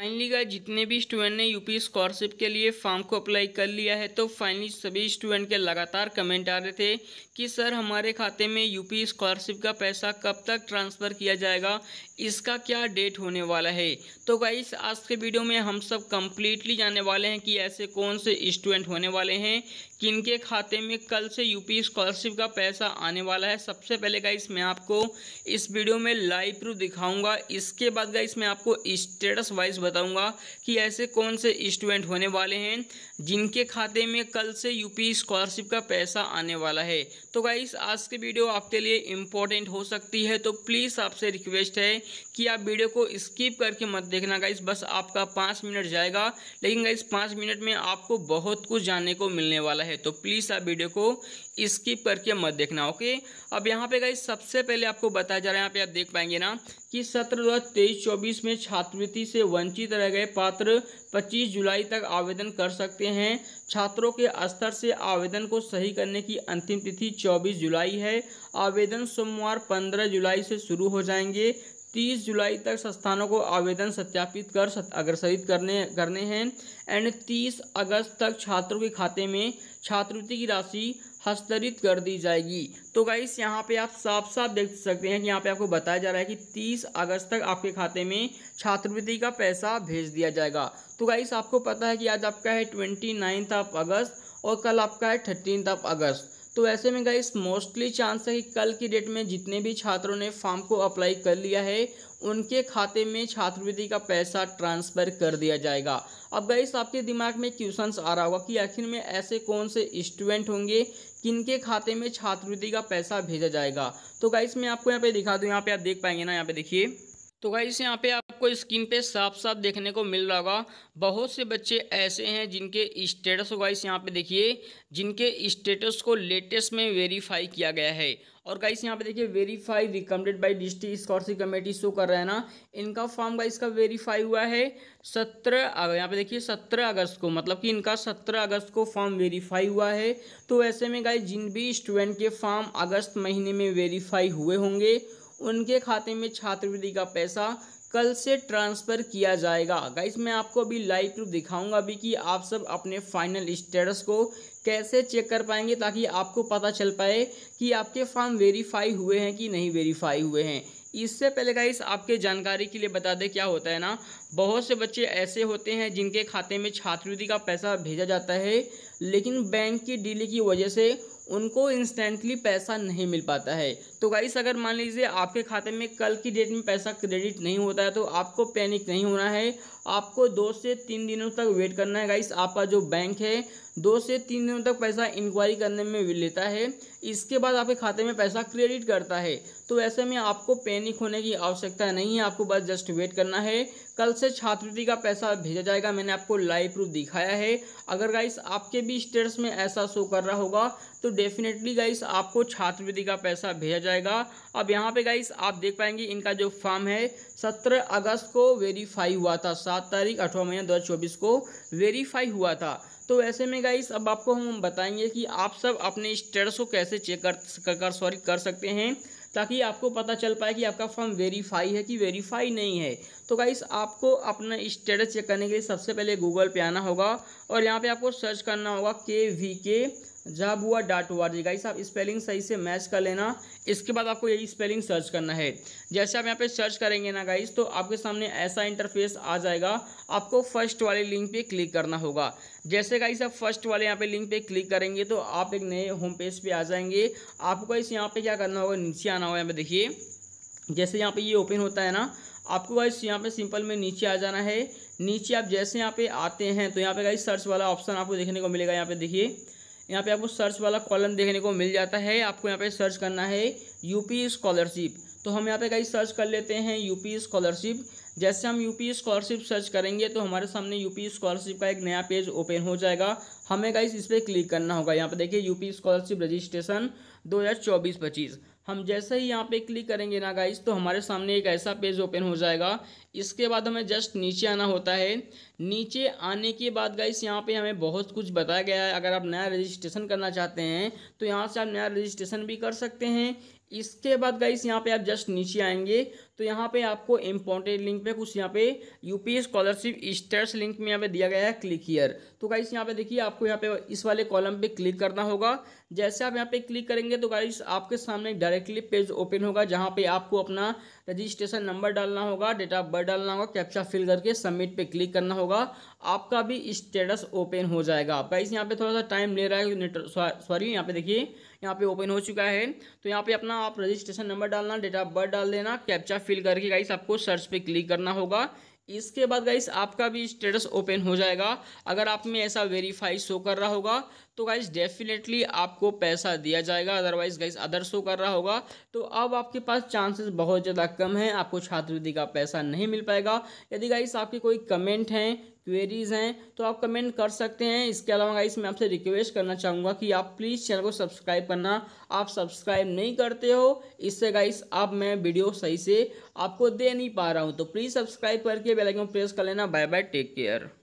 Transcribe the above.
finally का जितने भी स्टूडेंट ने यूपी स्कॉलरशिप के लिए फॉर्म को अप्लाई कर लिया है तो फाइनली सभी स्टूडेंट के लगातार कमेंट आ रहे थे कि सर हमारे खाते में यूपी स्कॉलरशिप का पैसा कब तक ट्रांसफ़र किया जाएगा इसका क्या डेट होने वाला है तो गाइस आज के वीडियो में हम सब कम्प्लीटली जानने वाले हैं कि ऐसे कौन से स्टूडेंट होने वाले हैं किन के खाते में कल से यूपी स्कॉलरशिप का पैसा आने वाला है सबसे पहले गाइस मैं आपको इस वीडियो में लाइव प्रूफ दिखाऊंगा इसके बाद गाइस मैं आपको स्टेटस वाइज बताऊंगा कि ऐसे कौन से स्टूडेंट होने वाले हैं जिनके खाते में कल से यूपी स्कॉलरशिप का पैसा आने वाला है तो गाइस आज की वीडियो आपके लिए इम्पोर्टेंट हो सकती है तो प्लीज़ आपसे रिक्वेस्ट है कि आप वीडियो को स्किप करके मत देखना गाइस बस आपका पाँच मिनट जाएगा लेकिन गाइस पाँच मिनट में आपको बहुत कुछ जानने को मिलने वाला है है तो प्लीज़ आप वीडियो को स्किप करके मत देखना ओके अब यहाँ पे गई सबसे पहले आपको बताया जा रहा है यहाँ पे आप देख पाएंगे ना कि सत्र दो तेईस चौबीस में छात्रवृत्ति से वंचित रह गए पात्र 25 जुलाई तक आवेदन कर सकते हैं छात्रों के स्तर से आवेदन को सही करने की अंतिम तिथि 24 जुलाई है आवेदन सोमवार 15 जुलाई से शुरू हो जाएंगे 30 जुलाई तक संस्थानों को आवेदन सत्यापित कर अग्रसरित करने करने हैं एंड 30 अगस्त तक छात्रों के खाते में छात्रवृत्ति की राशि हस्तरित कर दी जाएगी तो गाइस यहाँ पे आप साफ साफ देख सकते हैं कि यहाँ पे आपको बताया जा रहा है कि 30 अगस्त तक आपके खाते में छात्रवृत्ति का पैसा भेज दिया जाएगा तो गाइस आपको पता है कि आज आपका है ट्वेंटी ऑफ अगस्त और कल आपका है थर्टीन ऑफ अगस्त तो ऐसे में गाइस मोस्टली चांस है कि कल की डेट में जितने भी छात्रों ने फॉर्म को अप्लाई कर लिया है उनके खाते में छात्रवृत्ति का पैसा ट्रांसफ़र कर दिया जाएगा अब गाइस आपके दिमाग में क्वेश्चंस आ रहा होगा कि आखिर में ऐसे कौन से स्टूडेंट होंगे किनके खाते में छात्रवृत्ति का पैसा भेजा जाएगा तो गाइस मैं आपको यहाँ पे दिखा दूँ यहाँ पर आप देख पाएंगे ना यहाँ पे देखिए तो गाइस यहाँ पे आप आपको स्क्रीन पे साफ साफ देखने को मिल रहा होगा बहुत से बच्चे ऐसे हैं जिनके स्टेटस वाइस यहाँ पे देखिए जिनके स्टेटस को लेटेस्ट में वेरीफाई किया गया है और गाइस यहाँ पे देखिए verify recommended by district scholarship committee show कर रहा है ना इनका फॉर्म गाइस का वेरीफाई हुआ है सत्रह अगस्त यहाँ पे देखिए सत्रह अगस्त को मतलब कि इनका सत्रह अगस्त को फॉर्म वेरीफाई हुआ है तो ऐसे में गाइस जिन भी स्टूडेंट के फॉर्म अगस्त महीने में वेरीफाई हुए होंगे उनके खाते में छात्रवृत्ति का पैसा कल से ट्रांसफ़र किया जाएगा गाइस मैं आपको अभी लाइव प्रूफ दिखाऊंगा अभी कि आप सब अपने फाइनल स्टेटस को कैसे चेक कर पाएंगे ताकि आपको पता चल पाए कि आपके फॉर्म वेरीफाई हुए हैं कि नहीं वेरीफाई हुए हैं इससे पहले गाइस आपके जानकारी के लिए बता दें क्या होता है ना बहुत से बच्चे ऐसे होते हैं जिनके खाते में छात्रवृत्ति का पैसा भेजा जाता है लेकिन बैंक की डीले की वजह से उनको इंस्टेंटली पैसा नहीं मिल पाता है तो गाइस अगर मान लीजिए आपके खाते में कल की डेट में पैसा क्रेडिट नहीं होता है तो आपको पैनिक नहीं होना है आपको दो से तीन दिनों तक वेट करना है गाइस आपका जो बैंक है दो से तीन दिनों तक पैसा इंक्वायरी करने में लेता है इसके बाद आपके खाते में पैसा क्रेडिट करता है तो ऐसे में आपको पैनिक होने की आवश्यकता नहीं है आपको बस जस्ट वेट करना है कल से छात्रवृत्ति का पैसा भेजा जाएगा मैंने आपको लाइव प्रूफ दिखाया है अगर गाइस आपके भी स्टेट्स में ऐसा शो कर रहा होगा तो डेफिनेटली गाइस आपको छात्रवृत्ति का पैसा भेजा जाएगा अब यहाँ पे गाइस आप देख पाएंगे इनका जो फॉर्म है सत्रह अगस्त को वेरीफाई हुआ था सात तारीख अठारह महीना दो को वेरीफाई हुआ था तो ऐसे में गाइस अब आपको हम बताएंगे कि आप सब अपने स्टेटस को कैसे चेक कर, कर, कर सॉरी कर सकते हैं ताकि आपको पता चल पाए कि आपका फॉर्म वेरीफाई है कि वेरीफाई नहीं है तो गाइस आपको अपना स्टेटस चेक करने के लिए सबसे पहले गूगल पे आना होगा और यहाँ पे आपको सर्च करना होगा के वी के हुआ dot O R G guys आप स्पेलिंग सही से मैच कर लेना इसके बाद आपको यही स्पेलिंग सर्च करना है जैसे आप यहाँ पे सर्च करेंगे ना गाइस तो आपके सामने ऐसा इंटरफेस आ जाएगा आपको फर्स्ट वाले लिंक पे क्लिक करना होगा जैसे गाइस आप फर्स्ट वाले यहाँ पे लिंक पे क्लिक करेंगे तो आप एक नए होम पेज पे आ जाएंगे आपको इस यहाँ पे क्या करना होगा नीचे आना होगा यहाँ पर देखिए जैसे यहाँ पर ये ओपन होता है ना आपको गाइस यहाँ पे सिंपल में नीचे आ जाना है नीचे आप जैसे यहाँ पे आते हैं तो यहाँ पे गाइस सर्च वाला ऑप्शन आपको देखने को मिलेगा यहाँ पे देखिए यहाँ पे आपको सर्च वाला कॉलम देखने को मिल जाता है आपको यहाँ पे सर्च करना है यूपी स्कॉलरशिप तो हम यहाँ पे गाइस सर्च कर लेते हैं यूपी स्कॉलरशिप जैसे हम यूपी स्कॉलरशिप सर्च करेंगे तो हमारे सामने यूपी स्कॉलरशिप का एक नया पेज ओपन हो जाएगा हमें कहीं इस पर क्लिक करना होगा यहाँ पे देखिए यूपी स्कॉलरशिप रजिस्ट्रेशन दो हज़ार हम जैसे ही यहाँ पे क्लिक करेंगे ना गाइस तो हमारे सामने एक ऐसा पेज ओपन हो जाएगा इसके बाद हमें जस्ट नीचे आना होता है नीचे आने के बाद गाइस यहाँ पे हमें बहुत कुछ बताया गया है अगर आप नया रजिस्ट्रेशन करना चाहते हैं तो यहाँ से आप नया रजिस्ट्रेशन भी कर सकते हैं इसके बाद गाइस यहाँ पे आप जस्ट नीचे आएंगे तो यहाँ पे आपको इम्पोर्टेंट लिंक पे कुछ यहाँ पे यूपी स्कॉलरशिप स्टेट्स लिंक में यहाँ पे दिया गया है क्लिक हियर तो गाइस यहाँ पे देखिए आपको यहाँ पे इस वाले कॉलम पे क्लिक करना होगा जैसे आप यहाँ पे क्लिक करेंगे तो गाइस आपके सामने डायरेक्टली पेज ओपन होगा जहाँ पे आपको अपना रजिस्ट्रेशन नंबर डालना होगा डेट ऑफ बर्थ डालना होगा कैप्चा फिल करके सबमिट पे क्लिक करना होगा आपका भी स्टेटस ओपन हो जाएगा आपका इस यहाँ पे थोड़ा सा टाइम ले रहा है सॉरी यहाँ पे देखिए यहाँ पे ओपन हो चुका है तो यहाँ पे अपना आप रजिस्ट्रेशन नंबर डालना डेट ऑफ बर्थ डाल देना कैप्चा फिल करके गाइस आपको सर्च पे क्लिक करना होगा इसके बाद गाइस आपका भी स्टेटस ओपन हो जाएगा अगर आप में ऐसा वेरीफाई शो कर रहा होगा तो गाइस डेफिनेटली आपको पैसा दिया जाएगा अदरवाइज गाइस अदर शो कर रहा होगा तो अब आपके पास चांसेस बहुत ज़्यादा कम हैं आपको छात्रवृत्ति का पैसा नहीं मिल पाएगा यदि गाइस आपके कोई कमेंट हैं क्वेरीज हैं तो आप कमेंट कर सकते हैं इसके अलावा गाइस मैं आपसे रिक्वेस्ट करना चाहूँगा कि आप प्लीज़ चैनल को सब्सक्राइब करना आप सब्सक्राइब नहीं करते हो इससे गाइस आप मैं वीडियो सही से आपको दे नहीं पा रहा हूँ तो प्लीज़ सब्सक्राइब करके बेलाइकन प्रेस कर लेना बाय बाय टेक केयर